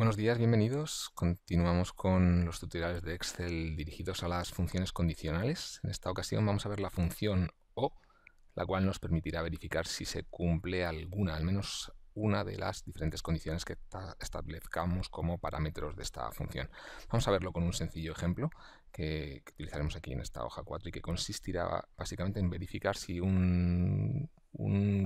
Buenos días, bienvenidos. Continuamos con los tutoriales de Excel dirigidos a las funciones condicionales. En esta ocasión vamos a ver la función O, la cual nos permitirá verificar si se cumple alguna, al menos una de las diferentes condiciones que establezcamos como parámetros de esta función. Vamos a verlo con un sencillo ejemplo que, utilizaremos aquí en esta hoja 4 y que consistirá básicamente en verificar si un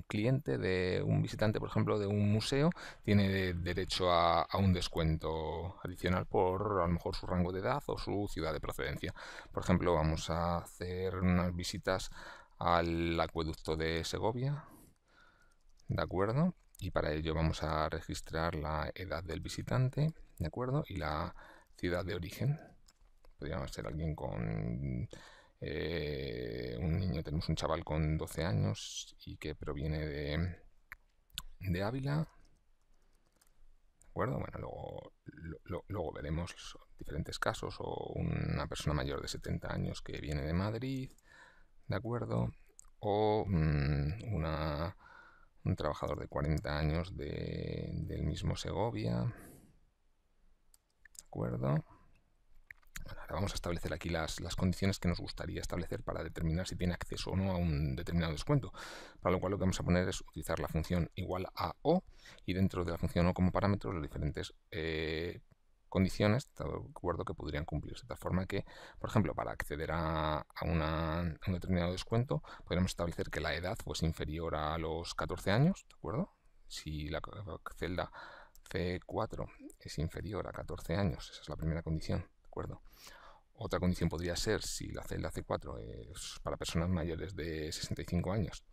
cliente, de un visitante, por ejemplo, de un museo, tiene derecho a, un descuento adicional por a lo mejor su rango de edad o su ciudad de procedencia. Por ejemplo, vamos a hacer unas visitas al acueducto de Segovia, ¿de acuerdo? Y para ello vamos a registrar la edad del visitante, ¿de acuerdo? Y la ciudad de origen. Podríamos ser alguien con eh, un niño, tenemos un chaval con 12 años y que proviene de, de Ávila. ¿De acuerdo? Bueno, luego, veremos diferentes casos o una persona mayor de 70 años que viene de Madrid. ¿De acuerdo? O mm, un trabajador de 40 años del mismo Segovia. ¿De acuerdo? ahora vamos a establecer aquí las, las, condiciones que nos gustaría establecer para determinar si tiene acceso o no a un determinado descuento. Para lo cual lo que vamos a poner es utilizar la función igual a o y dentro de la función o como parámetros las diferentes eh, condiciones de acuerdo que podrían cumplirse. De tal forma que, por ejemplo, para acceder a, un determinado descuento, podríamos establecer que la edad fuese inferior a los 14 años, ¿de acuerdo? Si la celda C4 es inferior a 14 años, esa es la primera condición, otra condición podría ser si la celda C4 es para personas mayores de 65 años.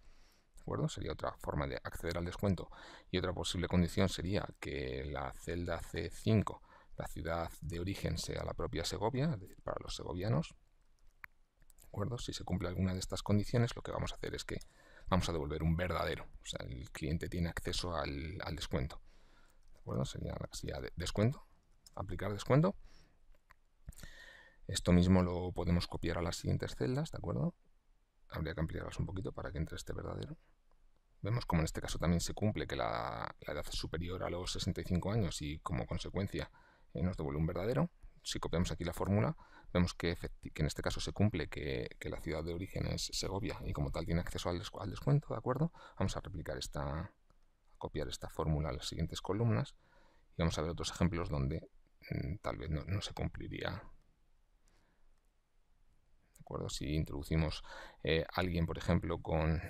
¿De acuerdo? Sería otra forma de acceder al descuento. Y otra posible condición sería que la celda C5, la ciudad de origen, sea la propia Segovia, para los segovianos. ¿De acuerdo? Si se cumple alguna de estas condiciones, lo que vamos a hacer es que vamos a devolver un verdadero. O sea, el cliente tiene acceso al, descuento. ¿De acuerdo? Sería la casilla descuento, aplicar descuento. Esto mismo lo podemos copiar a las siguientes celdas, ¿de acuerdo? Habría que ampliarlas un poquito para que entre este verdadero. Vemos como en este caso también se cumple que la, edad es superior a los 65 años y como consecuencia eh, nos devuelve un verdadero. Si copiamos aquí la fórmula, vemos que, en este caso se cumple que, la ciudad de origen es Segovia y como tal tiene acceso al, descuento, ¿de acuerdo? Vamos a replicar esta, copiar esta fórmula a las siguientes columnas y vamos a ver otros ejemplos donde mm, tal vez no se cumpliría si introducimos eh, alguien, por ejemplo, con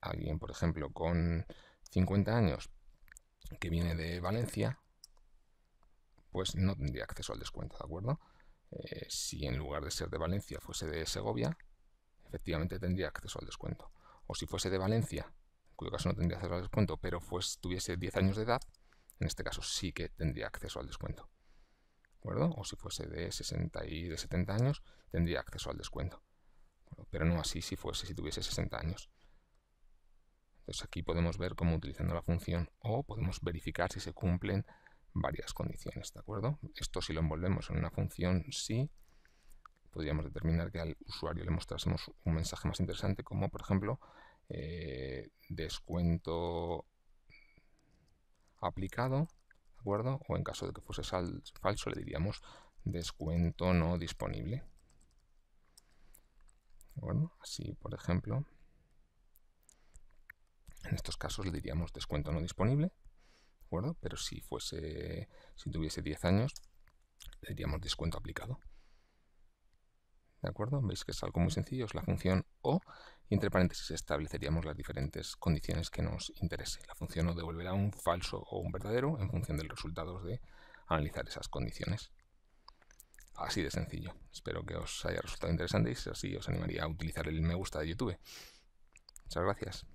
alguien, por ejemplo, con 50 años que viene de Valencia, pues no tendría acceso al descuento, ¿de acuerdo? Eh, si en lugar de ser de Valencia fuese de Segovia, efectivamente tendría acceso al descuento. O si fuese de Valencia, en cuyo caso no tendría acceso al descuento, pero tuviese 10 años de edad, en este caso sí que tendría acceso al descuento acuerdo? O si fuese de 60 y de 70 años, tendría acceso al descuento. Pero no así si fuese si tuviese 60 años. Entonces aquí podemos ver cómo utilizando la función o podemos verificar si se cumplen varias condiciones, ¿de acuerdo? Esto si lo envolvemos en una función sí, podríamos determinar que al usuario le mostrásemos un mensaje más interesante como, por ejemplo, eh, descuento aplicado ¿de acuerdo? O en caso de que fuese falso, le diríamos descuento no disponible. Así, por ejemplo, en estos casos le diríamos descuento no disponible, ¿de acuerdo? Pero si fuese, si tuviese 10 años, le diríamos descuento aplicado. ¿De acuerdo? Veis que es algo muy sencillo, es la función o y entre paréntesis estableceríamos las diferentes condiciones que nos interese. La función nos devolverá un falso o un verdadero en función del resultado resultados de analizar esas condiciones. Así de sencillo. Espero que os haya resultado interesante y si así os animaría a utilizar el me gusta de YouTube. Muchas gracias.